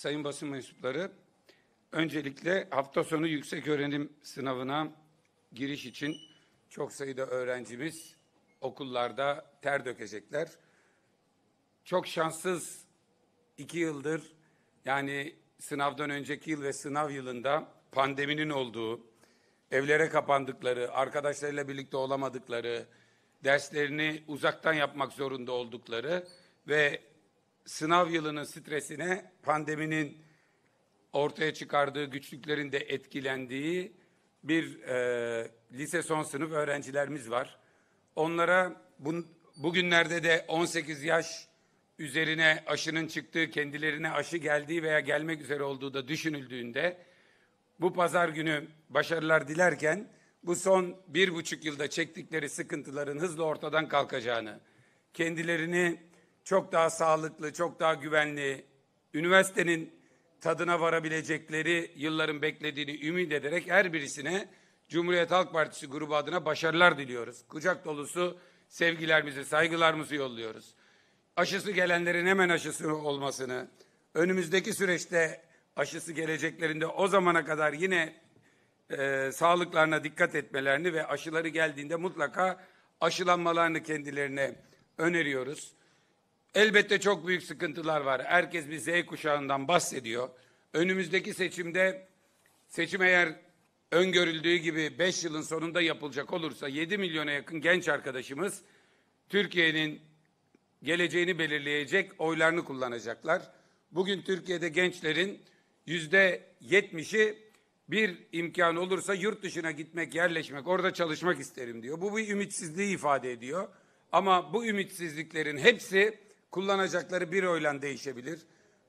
sayın basın mensupları, öncelikle hafta sonu yüksek öğrenim sınavına giriş için çok sayıda öğrencimiz okullarda ter dökecekler. Çok şanssız iki yıldır yani sınavdan önceki yıl ve sınav yılında pandeminin olduğu, evlere kapandıkları, arkadaşlarıyla birlikte olamadıkları, derslerini uzaktan yapmak zorunda oldukları ve sınav yılının stresine pandeminin ortaya çıkardığı güçlüklerin de etkilendiği bir e, lise son sınıf öğrencilerimiz var. Onlara bu, bugünlerde de 18 yaş üzerine aşının çıktığı, kendilerine aşı geldiği veya gelmek üzere olduğu da düşünüldüğünde bu pazar günü başarılar dilerken bu son bir buçuk yılda çektikleri sıkıntıların hızla ortadan kalkacağını, kendilerini çok daha sağlıklı, çok daha güvenli, üniversitenin tadına varabilecekleri yılların beklediğini ümit ederek her birisine Cumhuriyet Halk Partisi grubu adına başarılar diliyoruz. Kucak dolusu sevgilerimizi, saygılarımızı yolluyoruz. Aşısı gelenlerin hemen aşısı olmasını, önümüzdeki süreçte aşısı geleceklerinde o zamana kadar yine e, sağlıklarına dikkat etmelerini ve aşıları geldiğinde mutlaka aşılanmalarını kendilerine öneriyoruz. Elbette çok büyük sıkıntılar var. Herkes bir Z kuşağından bahsediyor. Önümüzdeki seçimde seçim eğer öngörüldüğü gibi 5 yılın sonunda yapılacak olursa 7 milyona yakın genç arkadaşımız Türkiye'nin geleceğini belirleyecek oylarını kullanacaklar. Bugün Türkiye'de gençlerin yüzde yetmişi bir imkan olursa yurt dışına gitmek, yerleşmek, orada çalışmak isterim diyor. Bu bir ümitsizliği ifade ediyor. Ama bu ümitsizliklerin hepsi kullanacakları bir oyla değişebilir.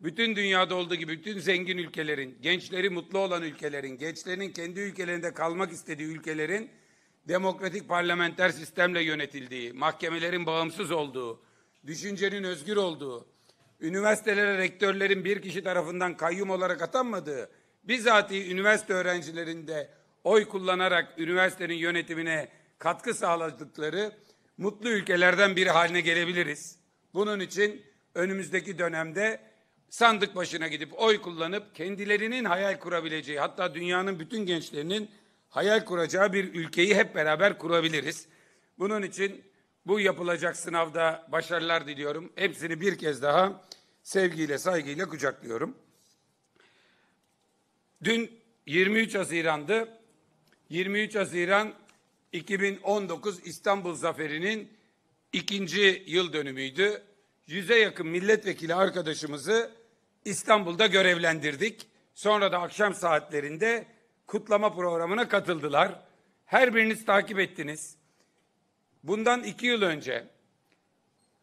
Bütün dünyada olduğu gibi bütün zengin ülkelerin, gençleri mutlu olan ülkelerin, gençlerin kendi ülkelerinde kalmak istediği ülkelerin demokratik parlamenter sistemle yönetildiği, mahkemelerin bağımsız olduğu, düşüncenin özgür olduğu, üniversitelere rektörlerin bir kişi tarafından kayyum olarak atanmadığı, bizatihi üniversite öğrencilerinde oy kullanarak üniversitenin yönetimine katkı sağladıkları mutlu ülkelerden biri haline gelebiliriz. Bunun için önümüzdeki dönemde sandık başına gidip oy kullanıp kendilerinin hayal kurabileceği hatta dünyanın bütün gençlerinin hayal kuracağı bir ülkeyi hep beraber kurabiliriz. Bunun için bu yapılacak sınavda başarılar diliyorum. Hepsini bir kez daha sevgiyle, saygıyla kucaklıyorum. Dün 23 Haziran'dı. 23 Haziran 2019 İstanbul Zaferi'nin ikinci yıl dönümüydü. Yüze yakın milletvekili arkadaşımızı İstanbul'da görevlendirdik. Sonra da akşam saatlerinde kutlama programına katıldılar. Her biriniz takip ettiniz. Bundan iki yıl önce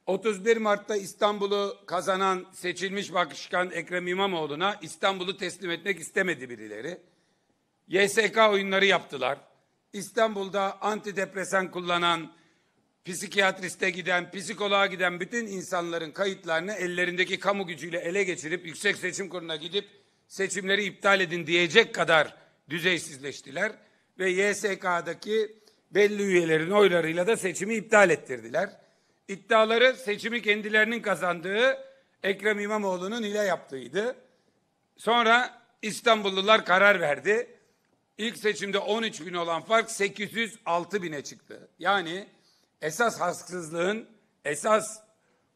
31 Mart'ta İstanbul'u kazanan seçilmiş başkan Ekrem İmamoğlu'na İstanbul'u teslim etmek istemedi birileri. YSK oyunları yaptılar. İstanbul'da antidepresan kullanan psikiyatriste giden, psikoloğa giden bütün insanların kayıtlarını ellerindeki kamu gücüyle ele geçirip Yüksek Seçim Kurulu'na gidip seçimleri iptal edin diyecek kadar düzeysizleştiler ve YSK'daki belli üyelerin oylarıyla da seçimi iptal ettirdiler. İddiaları seçimi kendilerinin kazandığı Ekrem İmamoğlu'nun ile yaptığıydı. Sonra İstanbullular karar verdi. İlk seçimde 13 bin olan fark 806 bine çıktı. Yani Esas haksızlığın, esas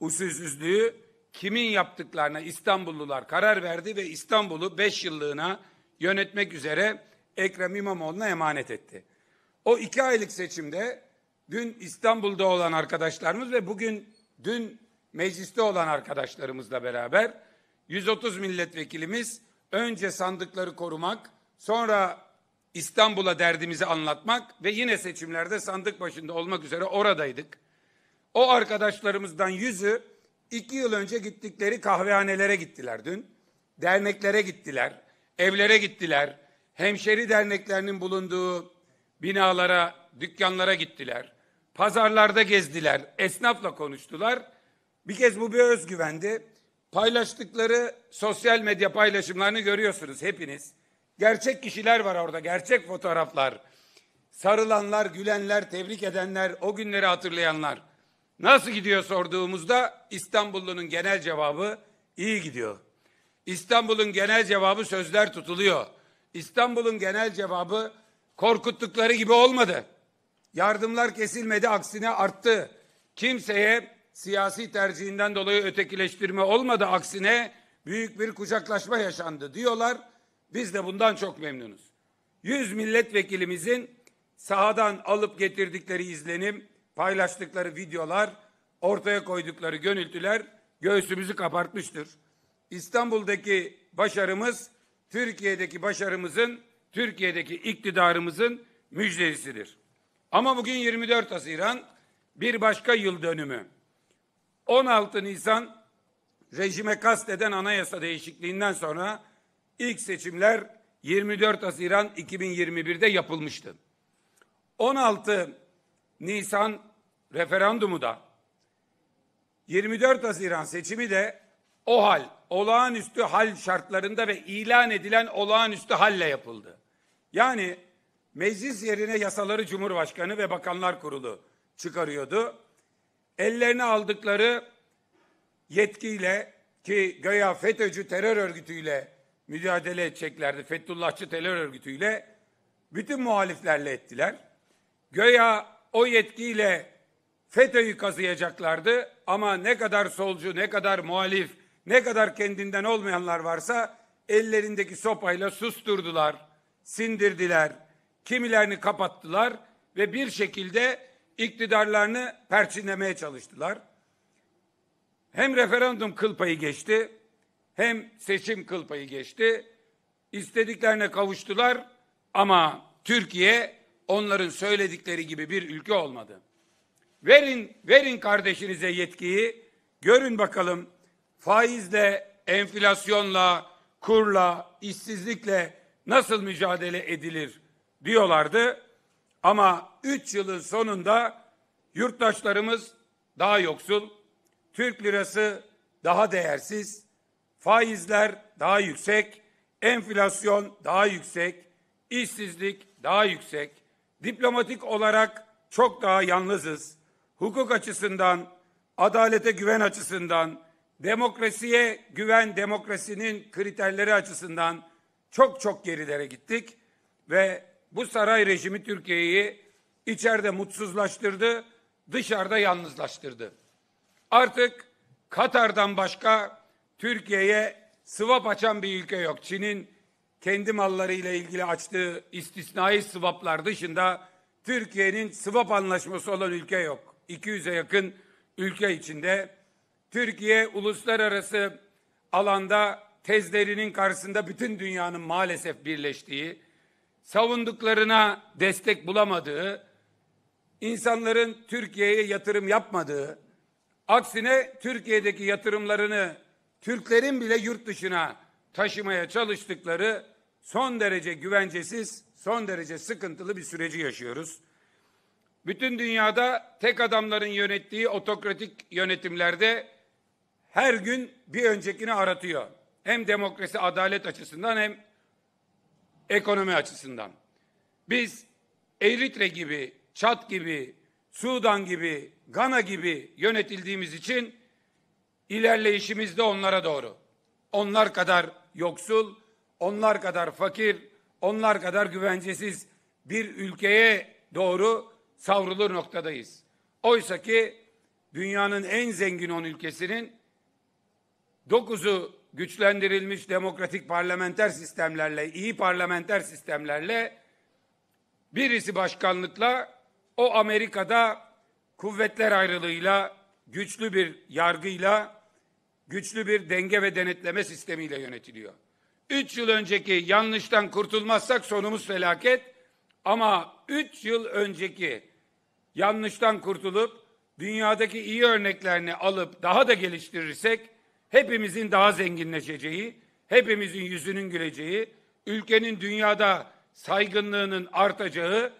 usulsüzlüğü kimin yaptıklarına İstanbullular karar verdi ve İstanbul'u beş yıllığına yönetmek üzere Ekrem İmamoğlu'na emanet etti. O iki aylık seçimde dün İstanbul'da olan arkadaşlarımız ve bugün dün mecliste olan arkadaşlarımızla beraber 130 milletvekilimiz önce sandıkları korumak, sonra İstanbul'a derdimizi anlatmak ve yine seçimlerde sandık başında olmak üzere oradaydık. O arkadaşlarımızdan yüzü iki yıl önce gittikleri kahvehanelere gittiler dün. Derneklere gittiler, evlere gittiler, hemşeri derneklerinin bulunduğu binalara, dükkanlara gittiler. Pazarlarda gezdiler, esnafla konuştular. Bir kez bu bir özgüvendi. Paylaştıkları sosyal medya paylaşımlarını görüyorsunuz hepiniz. Gerçek kişiler var orada, gerçek fotoğraflar. Sarılanlar, gülenler, tebrik edenler, o günleri hatırlayanlar. Nasıl gidiyor sorduğumuzda İstanbullunun genel cevabı iyi gidiyor. İstanbul'un genel cevabı sözler tutuluyor. İstanbul'un genel cevabı korkuttukları gibi olmadı. Yardımlar kesilmedi, aksine arttı. Kimseye siyasi tercihinden dolayı ötekileştirme olmadı, aksine büyük bir kucaklaşma yaşandı diyorlar. Biz de bundan çok memnunuz. Yüz milletvekilimizin sahadan alıp getirdikleri izlenim, paylaştıkları videolar, ortaya koydukları gönültüler göğsümüzü kapartmıştır. İstanbul'daki başarımız Türkiye'deki başarımızın, Türkiye'deki iktidarımızın müjdesidir. Ama bugün 24 Haziran bir başka yıl dönümü. 16 Nisan rejime kasteden anayasa değişikliğinden sonra İlk seçimler 24 Haziran 2021'de yapılmıştı. 16 Nisan referandumu da 24 Haziran seçimi de o hal, olağanüstü hal şartlarında ve ilan edilen olağanüstü halle yapıldı. Yani meclis yerine yasaları Cumhurbaşkanı ve Bakanlar Kurulu çıkarıyordu. Ellerine aldıkları yetkiyle ki gaya FETÖ'cü terör örgütüyle mücadele edeceklerdi Fethullahçı terör örgütüyle. Bütün muhaliflerle ettiler. Göya o yetkiyle FETÖ'yü kazıyacaklardı ama ne kadar solcu, ne kadar muhalif, ne kadar kendinden olmayanlar varsa ellerindeki sopayla susturdular, sindirdiler, kimilerini kapattılar ve bir şekilde iktidarlarını perçinlemeye çalıştılar. Hem referandum kılpayı geçti, hem seçim kılpayı geçti. İstediklerine kavuştular ama Türkiye onların söyledikleri gibi bir ülke olmadı. Verin, verin kardeşinize yetkiyi. Görün bakalım faizle, enflasyonla, kurla, işsizlikle nasıl mücadele edilir diyorlardı. Ama 3 yılın sonunda yurttaşlarımız daha yoksul, Türk lirası daha değersiz, faizler daha yüksek, enflasyon daha yüksek, işsizlik daha yüksek, diplomatik olarak çok daha yalnızız. Hukuk açısından, adalete güven açısından, demokrasiye güven demokrasinin kriterleri açısından çok çok gerilere gittik ve bu saray rejimi Türkiye'yi içeride mutsuzlaştırdı, dışarıda yalnızlaştırdı. Artık Katar'dan başka Türkiye'ye swap açan bir ülke yok. Çin'in kendi mallarıyla ilgili açtığı istisnai swaplar dışında Türkiye'nin swap anlaşması olan ülke yok. 200'e yakın ülke içinde. Türkiye uluslararası alanda tezlerinin karşısında bütün dünyanın maalesef birleştiği, savunduklarına destek bulamadığı, insanların Türkiye'ye yatırım yapmadığı, aksine Türkiye'deki yatırımlarını Türklerin bile yurt dışına taşımaya çalıştıkları son derece güvencesiz, son derece sıkıntılı bir süreci yaşıyoruz. Bütün dünyada tek adamların yönettiği otokratik yönetimlerde her gün bir öncekini aratıyor. Hem demokrasi adalet açısından hem ekonomi açısından. Biz Eritre gibi, Çat gibi, Sudan gibi, Gana gibi yönetildiğimiz için İlerleyişimiz de onlara doğru. Onlar kadar yoksul, onlar kadar fakir, onlar kadar güvencesiz bir ülkeye doğru savrulur noktadayız. Oysa ki dünyanın en zengin on ülkesinin dokuzu güçlendirilmiş demokratik parlamenter sistemlerle, iyi parlamenter sistemlerle birisi başkanlıkla o Amerika'da kuvvetler ayrılığıyla, güçlü bir yargıyla güçlü bir denge ve denetleme sistemiyle yönetiliyor. Üç yıl önceki yanlıştan kurtulmazsak sonumuz felaket ama üç yıl önceki yanlıştan kurtulup dünyadaki iyi örneklerini alıp daha da geliştirirsek hepimizin daha zenginleşeceği, hepimizin yüzünün güleceği, ülkenin dünyada saygınlığının artacağı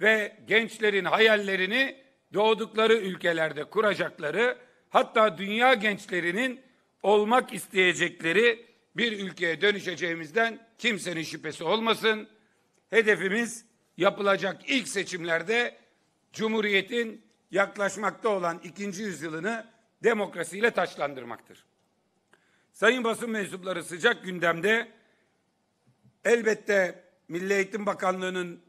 ve gençlerin hayallerini doğdukları ülkelerde kuracakları, hatta dünya gençlerinin olmak isteyecekleri bir ülkeye dönüşeceğimizden kimsenin şüphesi olmasın. Hedefimiz yapılacak ilk seçimlerde Cumhuriyet'in yaklaşmakta olan ikinci yüzyılını demokrasiyle taçlandırmaktır. Sayın basın mensupları sıcak gündemde elbette Milli Eğitim Bakanlığı'nın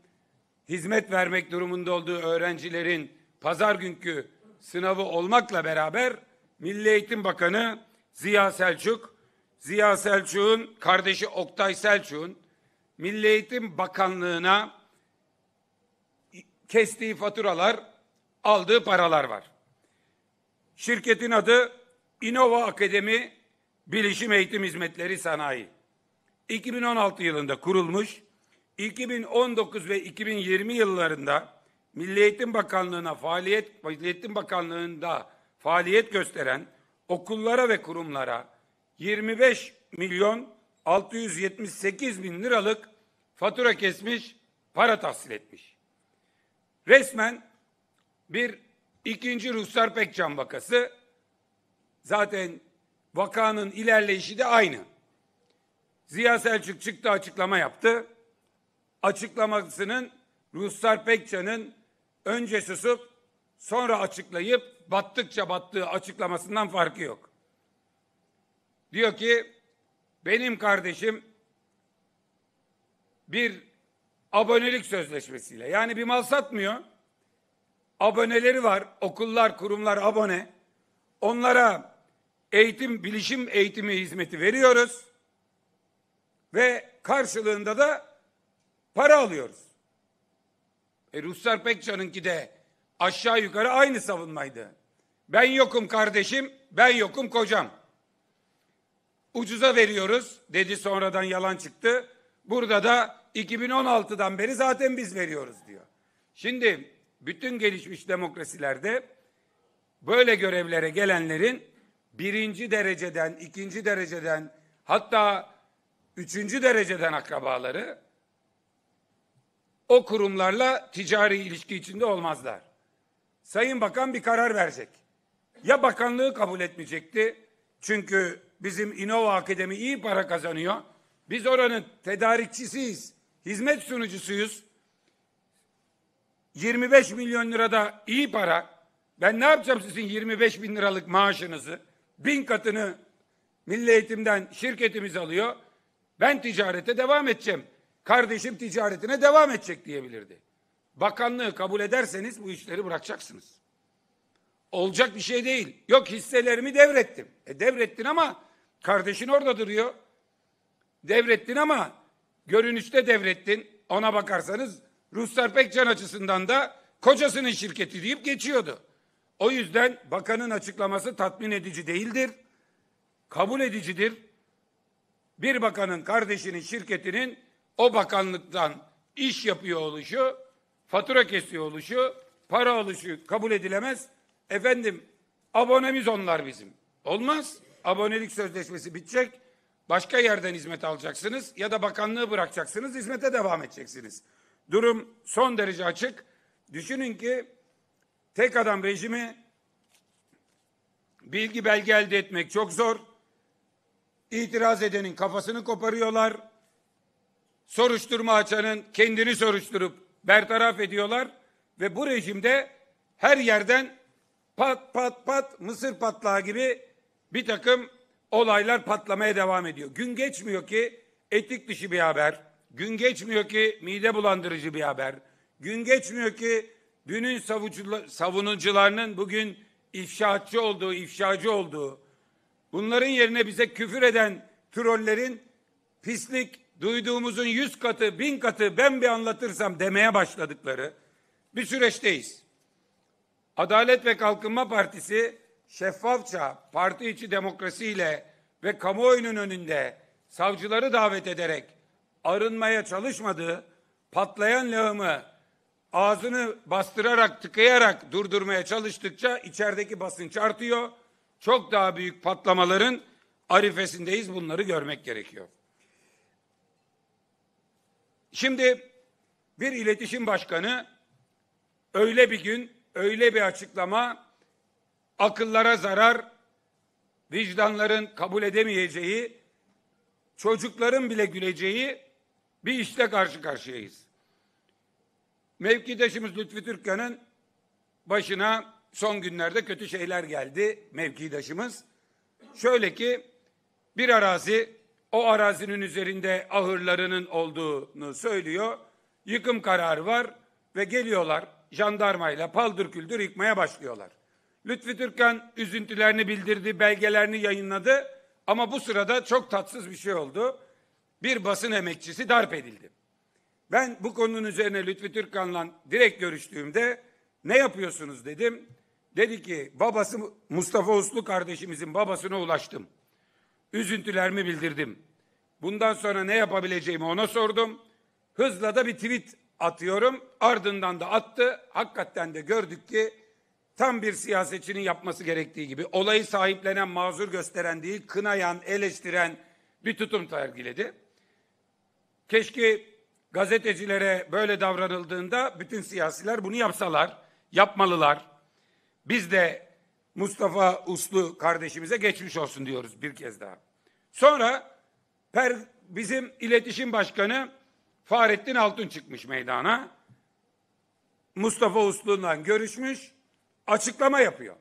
hizmet vermek durumunda olduğu öğrencilerin pazar günkü sınavı olmakla beraber Milli Eğitim Bakanı Ziya Selçuk, Ziya Selçuk'un kardeşi Oktay Selçuk'un Milli Eğitim Bakanlığı'na kestiği faturalar, aldığı paralar var. Şirketin adı İnova Akademi Bilişim Eğitim Hizmetleri Sanayi. 2016 yılında kurulmuş, 2019 ve 2020 yıllarında Milli Eğitim Bakanlığı'na faaliyet, Milli Eğitim Bakanlığı'nda faaliyet gösteren okullara ve kurumlara 25 milyon 678 bin liralık fatura kesmiş, para tahsil etmiş. Resmen bir ikinci Ruhsar Pekcan vakası zaten vakanın ilerleyişi de aynı. Ziya Selçuk çıktı açıklama yaptı. Açıklamasının Ruhsar Pekcan'ın önce susup sonra açıklayıp battıkça battığı açıklamasından farkı yok. Diyor ki benim kardeşim bir abonelik sözleşmesiyle yani bir mal satmıyor. Aboneleri var. Okullar, kurumlar abone. Onlara eğitim, bilişim eğitimi hizmeti veriyoruz. Ve karşılığında da para alıyoruz. E Ruslar Pekcan'ınki de aşağı yukarı aynı savunmaydı. Ben yokum kardeşim, ben yokum kocam. Ucuza veriyoruz dedi sonradan yalan çıktı. Burada da 2016'dan beri zaten biz veriyoruz diyor. Şimdi bütün gelişmiş demokrasilerde böyle görevlere gelenlerin birinci dereceden, ikinci dereceden hatta üçüncü dereceden akrabaları o kurumlarla ticari ilişki içinde olmazlar. Sayın Bakan bir karar verecek ya bakanlığı kabul etmeyecekti. Çünkü bizim İnova Akademi iyi para kazanıyor. Biz oranın tedarikçisiyiz. Hizmet sunucusuyuz. 25 milyon lirada iyi para. Ben ne yapacağım sizin 25 bin liralık maaşınızı? Bin katını milli eğitimden şirketimiz alıyor. Ben ticarete devam edeceğim. Kardeşim ticaretine devam edecek diyebilirdi. Bakanlığı kabul ederseniz bu işleri bırakacaksınız. Olacak bir şey değil. Yok hisselerimi devrettim. E devrettin ama kardeşin orada duruyor. Devrettin ama görünüşte devrettin. Ona bakarsanız Ruslar Pekcan açısından da kocasının şirketi deyip geçiyordu. O yüzden bakanın açıklaması tatmin edici değildir. Kabul edicidir. Bir bakanın kardeşinin şirketinin o bakanlıktan iş yapıyor oluşu, fatura kesiyor oluşu, para oluşu kabul edilemez. Efendim abonemiz onlar bizim. Olmaz. Abonelik sözleşmesi bitecek. Başka yerden hizmet alacaksınız ya da bakanlığı bırakacaksınız, hizmete devam edeceksiniz. Durum son derece açık. Düşünün ki tek adam rejimi bilgi belge elde etmek çok zor. İtiraz edenin kafasını koparıyorlar. Soruşturma açanın kendini soruşturup bertaraf ediyorlar ve bu rejimde her yerden pat pat pat mısır patlağı gibi bir takım olaylar patlamaya devam ediyor. Gün geçmiyor ki etik dışı bir haber, gün geçmiyor ki mide bulandırıcı bir haber, gün geçmiyor ki dünün savunucularının bugün ifşaatçı olduğu, ifşacı olduğu, bunların yerine bize küfür eden trollerin pislik duyduğumuzun yüz katı, bin katı ben bir anlatırsam demeye başladıkları bir süreçteyiz. Adalet ve Kalkınma Partisi şeffafça parti içi demokrasiyle ve kamuoyunun önünde savcıları davet ederek arınmaya çalışmadı, patlayan lağımı ağzını bastırarak, tıkayarak durdurmaya çalıştıkça içerideki basınç artıyor. Çok daha büyük patlamaların arifesindeyiz. Bunları görmek gerekiyor. Şimdi bir iletişim başkanı öyle bir gün öyle bir açıklama akıllara zarar, vicdanların kabul edemeyeceği, çocukların bile güleceği bir işle karşı karşıyayız. Mevkidaşımız Lütfi Türkan'ın başına son günlerde kötü şeyler geldi mevkidaşımız. Şöyle ki bir arazi o arazinin üzerinde ahırlarının olduğunu söylüyor. Yıkım kararı var ve geliyorlar jandarmayla paldır küldür yıkmaya başlıyorlar. Lütfi Türkan üzüntülerini bildirdi, belgelerini yayınladı ama bu sırada çok tatsız bir şey oldu. Bir basın emekçisi darp edildi. Ben bu konunun üzerine Lütfi Türkan'la direkt görüştüğümde ne yapıyorsunuz dedim. Dedi ki babası Mustafa Uslu kardeşimizin babasına ulaştım. Üzüntülerimi bildirdim. Bundan sonra ne yapabileceğimi ona sordum. Hızla da bir tweet atıyorum. Ardından da attı. Hakikaten de gördük ki tam bir siyasetçinin yapması gerektiği gibi olayı sahiplenen, mazur gösteren değil, kınayan, eleştiren bir tutum tergiledi. Keşke gazetecilere böyle davranıldığında bütün siyasiler bunu yapsalar, yapmalılar. Biz de Mustafa Uslu kardeşimize geçmiş olsun diyoruz bir kez daha. Sonra per, bizim iletişim başkanı Fahrettin Altun çıkmış meydana. Mustafa Uslu'ndan görüşmüş. Açıklama yapıyor.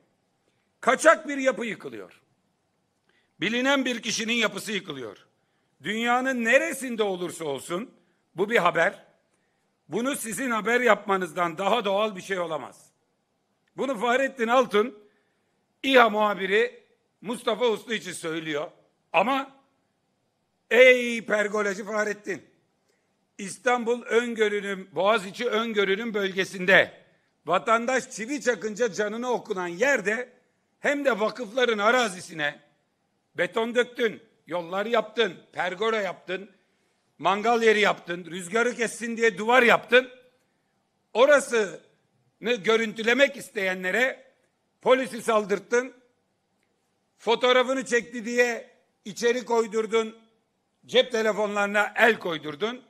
Kaçak bir yapı yıkılıyor. Bilinen bir kişinin yapısı yıkılıyor. Dünyanın neresinde olursa olsun bu bir haber. Bunu sizin haber yapmanızdan daha doğal bir şey olamaz. Bunu Fahrettin Altun İHA muhabiri Mustafa Uslu için söylüyor. Ama ey pergolacı Fahrettin İstanbul ön görünüm, Boğaziçi ön görünüm bölgesinde vatandaş çivi çakınca canını okunan yerde hem de vakıfların arazisine beton döktün, yollar yaptın, pergola yaptın, mangal yeri yaptın, rüzgarı kessin diye duvar yaptın. Orasını görüntülemek isteyenlere polisi saldırttın, fotoğrafını çekti diye içeri koydurdun, cep telefonlarına el koydurdun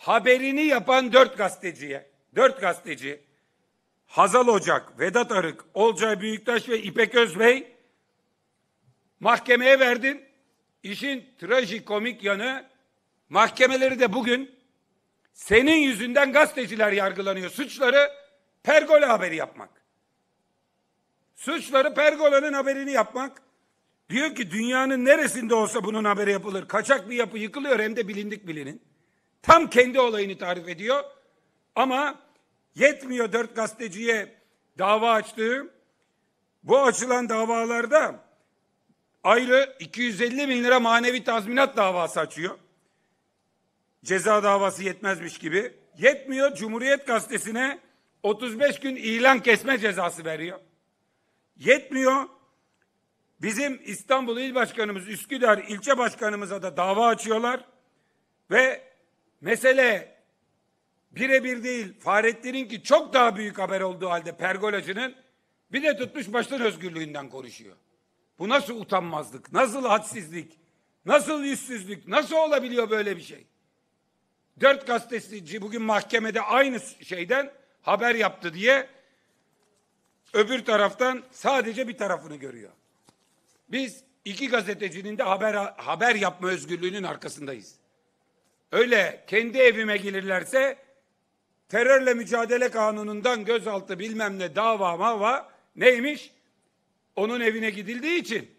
haberini yapan dört gazeteciye, dört gazeteci, Hazal Ocak, Vedat Arık, Olcay Büyüktaş ve İpek Özbey mahkemeye verdin. İşin trajikomik yanı mahkemeleri de bugün senin yüzünden gazeteciler yargılanıyor. Suçları pergola haberi yapmak. Suçları pergolanın haberini yapmak. Diyor ki dünyanın neresinde olsa bunun haberi yapılır. Kaçak bir yapı yıkılıyor hem de bilindik bilinin. Tam kendi olayını tarif ediyor. Ama yetmiyor dört gazeteciye dava açtığı. Bu açılan davalarda ayrı 250 bin lira manevi tazminat davası açıyor. Ceza davası yetmezmiş gibi. Yetmiyor Cumhuriyet Gazetesi'ne 35 gün ilan kesme cezası veriyor. Yetmiyor bizim İstanbul İl Başkanımız Üsküdar ilçe başkanımıza da dava açıyorlar ve Mesele birebir değil. Fahrettin'in ki çok daha büyük haber olduğu halde pergolacının bir de tutmuş baştan özgürlüğünden konuşuyor. Bu nasıl utanmazlık, nasıl hadsizlik, nasıl yüzsüzlük, nasıl olabiliyor böyle bir şey? Dört gazeteci bugün mahkemede aynı şeyden haber yaptı diye öbür taraftan sadece bir tarafını görüyor. Biz iki gazetecinin de haber haber yapma özgürlüğünün arkasındayız. Öyle kendi evime gelirlerse terörle mücadele kanunundan gözaltı bilmem ne dava mava neymiş? Onun evine gidildiği için,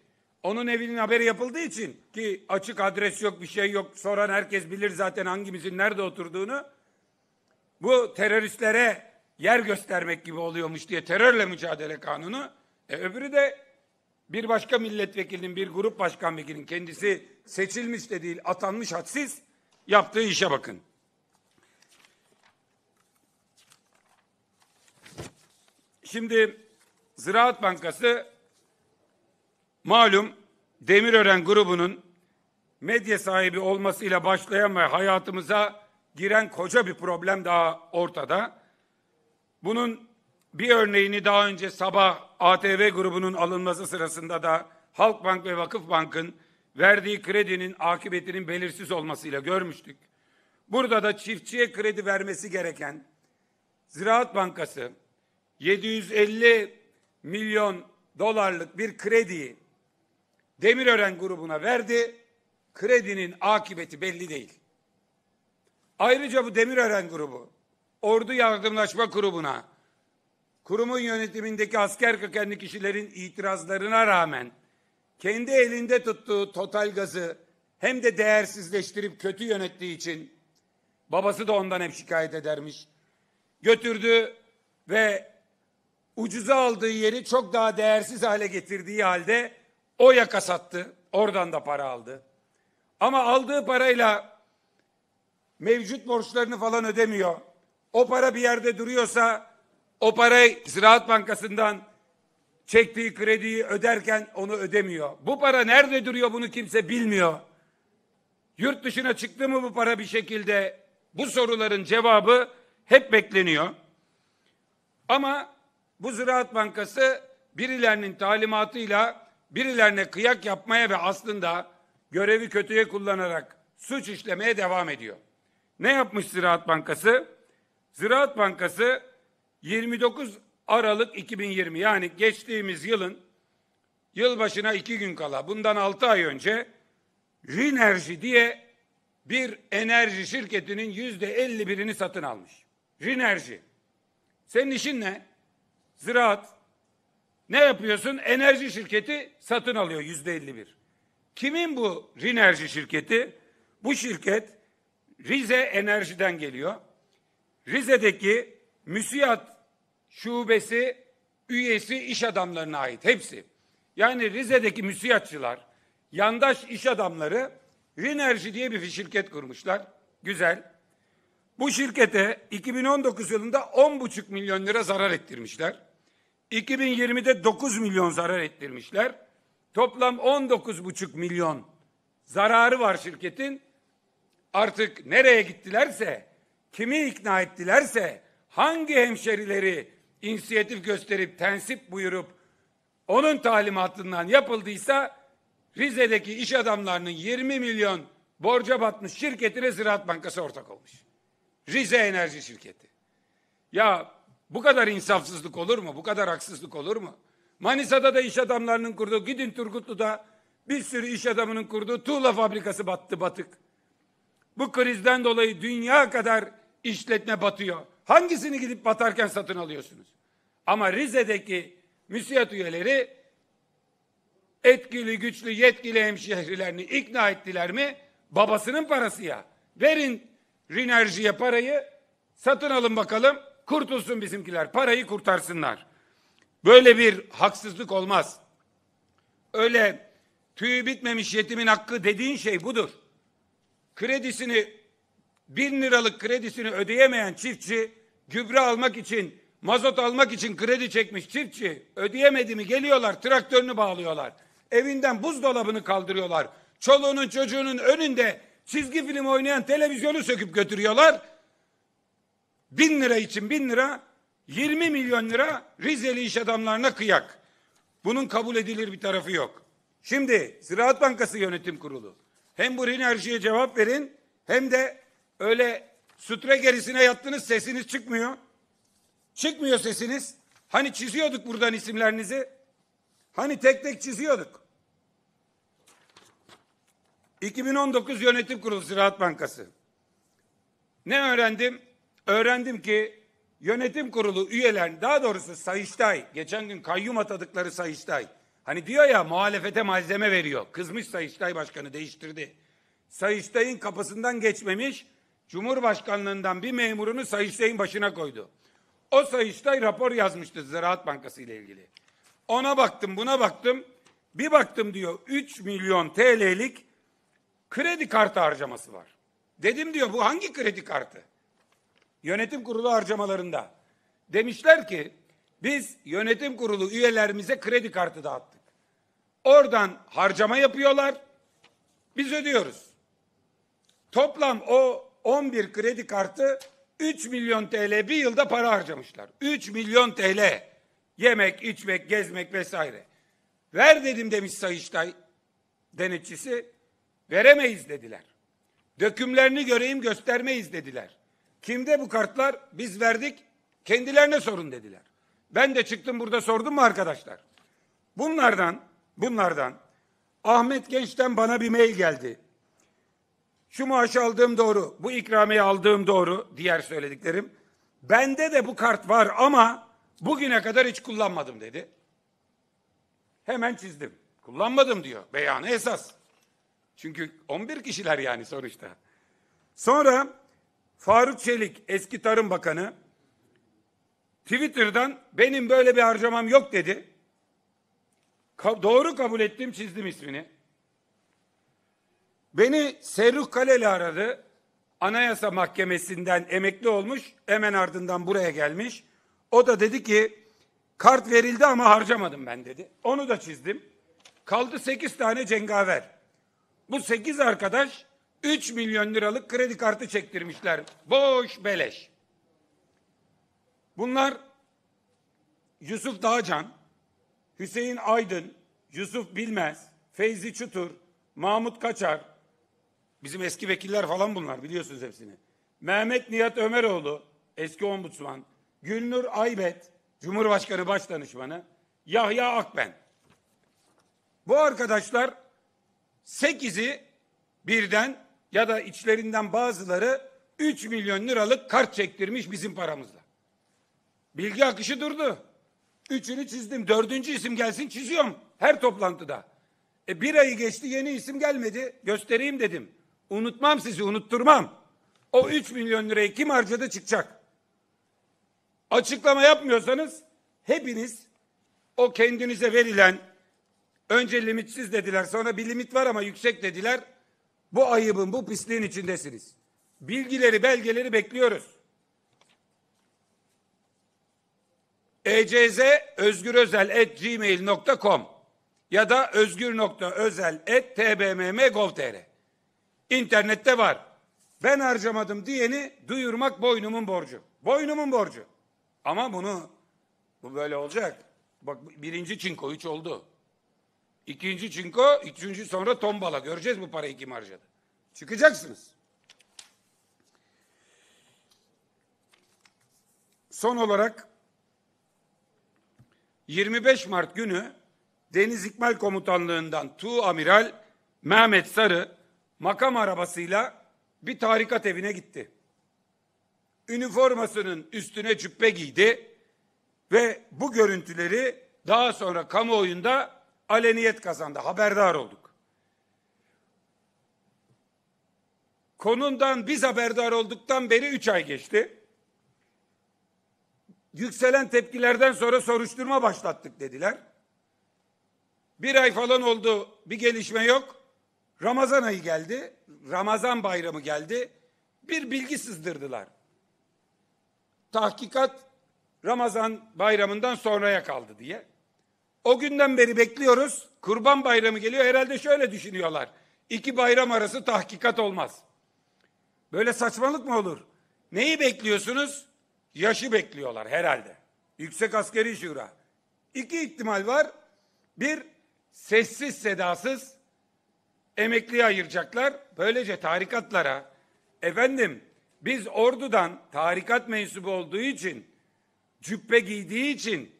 onun evinin haberi yapıldığı için ki açık adres yok bir şey yok soran herkes bilir zaten hangimizin nerede oturduğunu. Bu teröristlere yer göstermek gibi oluyormuş diye terörle mücadele kanunu. E öbürü de bir başka milletvekilinin, bir grup başkan vekilinin kendisi seçilmiş de değil, atanmış hadsiz Yaptığı işe bakın. Şimdi Ziraat Bankası malum Demirören grubunun medya sahibi olmasıyla başlayan ve hayatımıza giren koca bir problem daha ortada. Bunun bir örneğini daha önce sabah ATV grubunun alınması sırasında da Halkbank ve Vakıfbank'ın verdiği kredinin akıbetinin belirsiz olmasıyla görmüştük. Burada da çiftçiye kredi vermesi gereken Ziraat Bankası 750 milyon dolarlık bir krediyi Demirören grubuna verdi. Kredinin akıbeti belli değil. Ayrıca bu Demirören grubu Ordu Yardımlaşma Grubu'na kurumun yönetimindeki asker kökenli kişilerin itirazlarına rağmen kendi elinde tuttuğu total gazı hem de değersizleştirip kötü yönettiği için babası da ondan hep şikayet edermiş. Götürdü ve ucuza aldığı yeri çok daha değersiz hale getirdiği halde o yaka sattı. Oradan da para aldı. Ama aldığı parayla mevcut borçlarını falan ödemiyor. O para bir yerde duruyorsa o parayı Ziraat Bankası'ndan Çektiği krediyi öderken onu ödemiyor. Bu para nerede duruyor bunu kimse bilmiyor. Yurt dışına çıktı mı bu para bir şekilde? Bu soruların cevabı hep bekleniyor. Ama bu Ziraat Bankası birilerinin talimatıyla birilerine kıyak yapmaya ve aslında görevi kötüye kullanarak suç işlemeye devam ediyor. Ne yapmış Ziraat Bankası? Ziraat Bankası 29 Aralık 2020 yani geçtiğimiz yılın yılbaşına iki gün kala bundan altı ay önce Rinerji diye bir enerji şirketinin yüzde elli birini satın almış. Rinerji. Senin işin ne? Ziraat. Ne yapıyorsun? Enerji şirketi satın alıyor yüzde elli bir. Kimin bu Rinerji şirketi? Bu şirket Rize Enerji'den geliyor. Rize'deki müsiyat şubesi, üyesi iş adamlarına ait hepsi. Yani Rize'deki müsiyatçılar, yandaş iş adamları Rinerji diye bir şirket kurmuşlar. Güzel. Bu şirkete 2019 yılında 10,5 milyon lira zarar ettirmişler. 2020'de 9 milyon zarar ettirmişler. Toplam 19,5 milyon zararı var şirketin. Artık nereye gittilerse, kimi ikna ettilerse, hangi hemşerileri inisiyatif gösterip tensip buyurup onun talimatından yapıldıysa Rize'deki iş adamlarının 20 milyon borca batmış şirketine Ziraat Bankası ortak olmuş. Rize Enerji Şirketi. Ya bu kadar insafsızlık olur mu? Bu kadar haksızlık olur mu? Manisa'da da iş adamlarının kurduğu, gidin Turgutlu'da bir sürü iş adamının kurduğu tuğla fabrikası battı batık. Bu krizden dolayı dünya kadar işletme batıyor. Hangisini gidip batarken satın alıyorsunuz? Ama Rize'deki müsiyat üyeleri etkili, güçlü, yetkili hemşehrilerini ikna ettiler mi? Babasının parası ya. Verin Rinerji'ye parayı, satın alın bakalım, kurtulsun bizimkiler, parayı kurtarsınlar. Böyle bir haksızlık olmaz. Öyle tüyü bitmemiş yetimin hakkı dediğin şey budur. Kredisini, bin liralık kredisini ödeyemeyen çiftçi gübre almak için, mazot almak için kredi çekmiş çiftçi ödeyemedi mi geliyorlar traktörünü bağlıyorlar. Evinden buzdolabını kaldırıyorlar. Çoluğunun çocuğunun önünde çizgi film oynayan televizyonu söküp götürüyorlar. Bin lira için bin lira, 20 milyon lira Rizeli iş adamlarına kıyak. Bunun kabul edilir bir tarafı yok. Şimdi Ziraat Bankası Yönetim Kurulu hem bu enerjiye cevap verin hem de öyle Sütre gerisine yattınız sesiniz çıkmıyor. Çıkmıyor sesiniz. Hani çiziyorduk buradan isimlerinizi. Hani tek tek çiziyorduk. 2019 Yönetim Kurulu Ziraat Bankası. Ne öğrendim? Öğrendim ki yönetim kurulu üyelerin daha doğrusu Sayıştay geçen gün kayyum atadıkları Sayıştay hani diyor ya muhalefete malzeme veriyor. Kızmış Sayıştay Başkanı değiştirdi. Sayıştay'ın kapısından geçmemiş Cumhurbaşkanlığından bir memurunu Sayıştay'ın başına koydu. O Sayıştay rapor yazmıştı Ziraat Bankası ile ilgili. Ona baktım, buna baktım. Bir baktım diyor 3 milyon TL'lik kredi kartı harcaması var. Dedim diyor bu hangi kredi kartı? Yönetim kurulu harcamalarında. Demişler ki biz yönetim kurulu üyelerimize kredi kartı dağıttık. Oradan harcama yapıyorlar. Biz ödüyoruz. Toplam o 11 kredi kartı 3 milyon TL bir yılda para harcamışlar. 3 milyon TL. Yemek, içmek, gezmek vesaire. Ver dedim demiş Sayıştay denetçisi. Veremeyiz dediler. Dökümlerini göreyim göstermeyiz dediler. Kimde bu kartlar? Biz verdik. Kendilerine sorun dediler. Ben de çıktım burada sordum mu arkadaşlar? Bunlardan, bunlardan Ahmet Genç'ten bana bir mail geldi şu maaşı aldığım doğru, bu ikramiye aldığım doğru diğer söylediklerim. Bende de bu kart var ama bugüne kadar hiç kullanmadım dedi. Hemen çizdim. Kullanmadım diyor. Beyanı esas. Çünkü 11 kişiler yani sonuçta. Sonra Faruk Çelik eski Tarım Bakanı Twitter'dan benim böyle bir harcamam yok dedi. Ka doğru kabul ettim çizdim ismini. Beni Serruk Kaleli aradı. Anayasa Mahkemesi'nden emekli olmuş. Hemen ardından buraya gelmiş. O da dedi ki kart verildi ama harcamadım ben dedi. Onu da çizdim. Kaldı sekiz tane cengaver. Bu sekiz arkadaş üç milyon liralık kredi kartı çektirmişler. Boş beleş. Bunlar Yusuf Dağcan, Hüseyin Aydın, Yusuf Bilmez, Feyzi Çutur, Mahmut Kaçar, Bizim eski vekiller falan bunlar biliyorsunuz hepsini. Mehmet Nihat Ömeroğlu eski ombudsman, Gülnur Aybet Cumhurbaşkanı Başdanışmanı, Yahya Akben. Bu arkadaşlar sekizi birden ya da içlerinden bazıları 3 milyon liralık kart çektirmiş bizim paramızla. Bilgi akışı durdu. Üçünü çizdim. Dördüncü isim gelsin çiziyorum. Her toplantıda. E bir ayı geçti yeni isim gelmedi. Göstereyim dedim. Unutmam sizi, unutturmam. O 3 milyon lirayı kim harcadı çıkacak. Açıklama yapmıyorsanız hepiniz o kendinize verilen önce limitsiz dediler sonra bir limit var ama yüksek dediler. Bu ayıbın, bu pisliğin içindesiniz. Bilgileri, belgeleri bekliyoruz. ECZ Özgür Özel gmail.com ya da özgür.özel et tbmm.gov.tr İnternette var. Ben harcamadım diyeni duyurmak boynumun borcu. Boynumun borcu. Ama bunu bu böyle olacak. Bak birinci çinko üç oldu. İkinci çinko, üçüncü sonra tombala. Göreceğiz bu parayı kim harcadı. Çıkacaksınız. Son olarak 25 Mart günü Deniz İkmal Komutanlığından Tu Amiral Mehmet Sarı makam arabasıyla bir tarikat evine gitti. Üniformasının üstüne cübbe giydi ve bu görüntüleri daha sonra kamuoyunda aleniyet kazandı. Haberdar olduk. Konundan biz haberdar olduktan beri üç ay geçti. Yükselen tepkilerden sonra soruşturma başlattık dediler. Bir ay falan oldu bir gelişme yok. Ramazan ayı geldi, Ramazan bayramı geldi. Bir bilgi sızdırdılar. Tahkikat Ramazan bayramından sonraya kaldı diye. O günden beri bekliyoruz. Kurban bayramı geliyor. Herhalde şöyle düşünüyorlar. İki bayram arası tahkikat olmaz. Böyle saçmalık mı olur? Neyi bekliyorsunuz? Yaşı bekliyorlar herhalde. Yüksek Askeri Şura. İki ihtimal var. Bir, sessiz sedasız emekliye ayıracaklar. Böylece tarikatlara efendim biz ordudan tarikat mensubu olduğu için cübbe giydiği için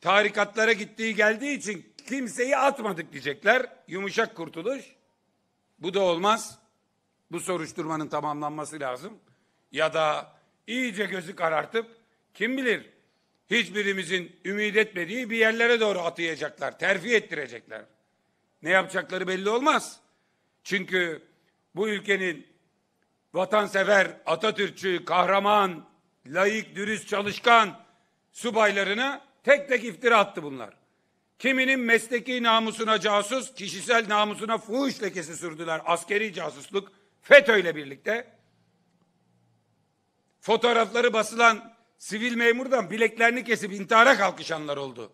tarikatlara gittiği geldiği için kimseyi atmadık diyecekler. Yumuşak kurtuluş. Bu da olmaz. Bu soruşturmanın tamamlanması lazım. Ya da iyice gözü karartıp kim bilir hiçbirimizin ümit etmediği bir yerlere doğru atayacaklar, terfi ettirecekler. Ne yapacakları belli olmaz. Çünkü bu ülkenin vatansever, Atatürkçü, kahraman, layık, dürüst, çalışkan subaylarını tek tek iftira attı bunlar. Kiminin mesleki namusuna casus, kişisel namusuna fuhuş lekesi sürdüler. Askeri casusluk FETÖ ile birlikte. Fotoğrafları basılan sivil memurdan bileklerini kesip intihara kalkışanlar oldu.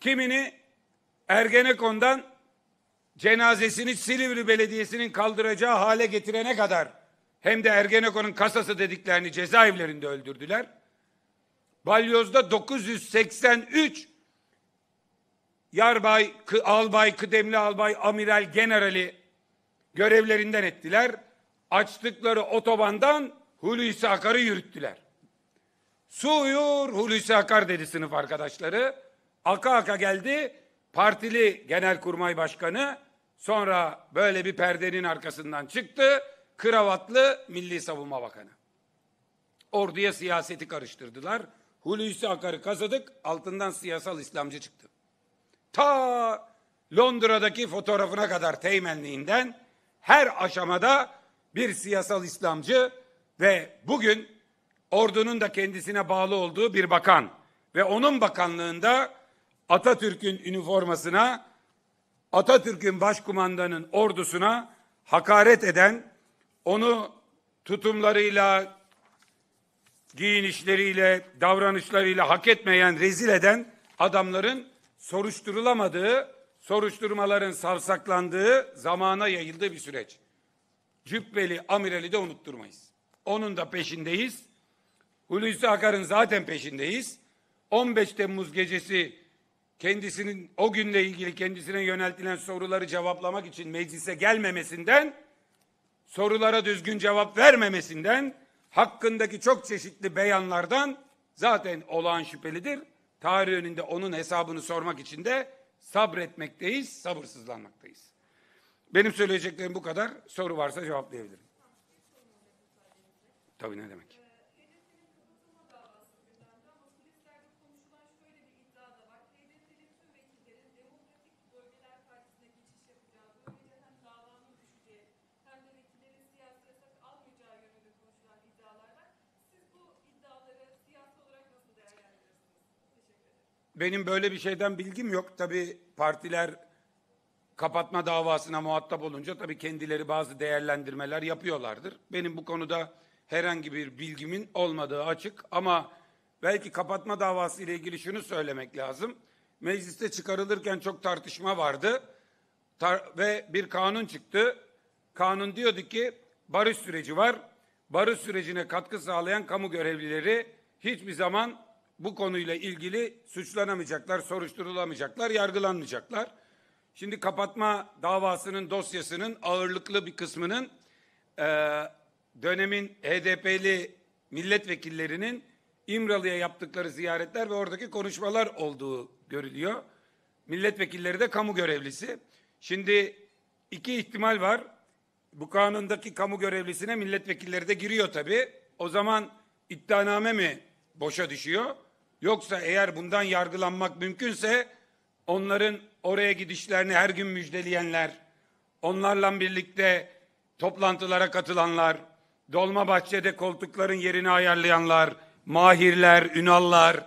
Kimini Ergenekon'dan cenazesini Silivri Belediyesi'nin kaldıracağı hale getirene kadar hem de Ergenekon'un kasası dediklerini cezaevlerinde öldürdüler. Balyoz'da 983 yarbay, albay, kıdemli albay, amiral, generali görevlerinden ettiler. Açtıkları otobandan Hulusi Akar'ı yürüttüler. Su Suyur Hulusi Akar dedi sınıf arkadaşları. Aka aka geldi partili genelkurmay başkanı Sonra böyle bir perdenin arkasından çıktı. Kravatlı Milli Savunma Bakanı. Orduya siyaseti karıştırdılar. Hulusi Akar'ı kazadık Altından siyasal İslamcı çıktı. Ta Londra'daki fotoğrafına kadar teğmenliğinden her aşamada bir siyasal İslamcı ve bugün ordunun da kendisine bağlı olduğu bir bakan ve onun bakanlığında Atatürk'ün üniformasına Atatürk'ün başkumandanın ordusuna hakaret eden, onu tutumlarıyla, giyinişleriyle, davranışlarıyla hak etmeyen, rezil eden adamların soruşturulamadığı, soruşturmaların sarsaklandığı zamana yayıldığı bir süreç. Cübbeli amirali de unutturmayız. Onun da peşindeyiz. Hulusi Akar'ın zaten peşindeyiz. 15 Temmuz gecesi kendisinin o günle ilgili kendisine yöneltilen soruları cevaplamak için meclise gelmemesinden, sorulara düzgün cevap vermemesinden, hakkındaki çok çeşitli beyanlardan zaten olağan şüphelidir. Tarih önünde onun hesabını sormak için de sabretmekteyiz, sabırsızlanmaktayız. Benim söyleyeceklerim bu kadar. Soru varsa cevaplayabilirim. Tabii ne demek. Benim böyle bir şeyden bilgim yok. Tabii partiler kapatma davasına muhatap olunca tabii kendileri bazı değerlendirmeler yapıyorlardır. Benim bu konuda herhangi bir bilgimin olmadığı açık ama belki kapatma davası ile ilgili şunu söylemek lazım. Mecliste çıkarılırken çok tartışma vardı Tar ve bir kanun çıktı. Kanun diyordu ki barış süreci var. Barış sürecine katkı sağlayan kamu görevlileri hiçbir zaman bu konuyla ilgili suçlanamayacaklar, soruşturulamayacaklar, yargılanmayacaklar. Şimdi kapatma davasının dosyasının ağırlıklı bir kısmının e, dönemin HDP'li milletvekillerinin İmralı'ya yaptıkları ziyaretler ve oradaki konuşmalar olduğu görülüyor. Milletvekilleri de kamu görevlisi. Şimdi iki ihtimal var. Bu kanundaki kamu görevlisine milletvekilleri de giriyor tabii. O zaman iddianame mi boşa düşüyor? Yoksa eğer bundan yargılanmak mümkünse onların oraya gidişlerini her gün müjdeleyenler, onlarla birlikte toplantılara katılanlar, dolma bahçede koltukların yerini ayarlayanlar, Mahirler, Ünallar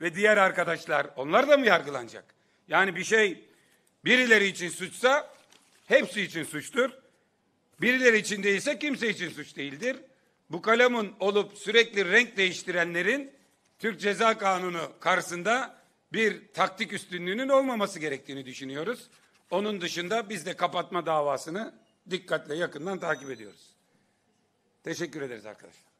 ve diğer arkadaşlar onlar da mı yargılanacak? Yani bir şey birileri için suçsa hepsi için suçtur. Birileri için değilse kimse için suç değildir. Bu kalemun olup sürekli renk değiştirenlerin Türk Ceza Kanunu karşısında bir taktik üstünlüğünün olmaması gerektiğini düşünüyoruz. Onun dışında biz de kapatma davasını dikkatle yakından takip ediyoruz. Teşekkür ederiz arkadaşlar.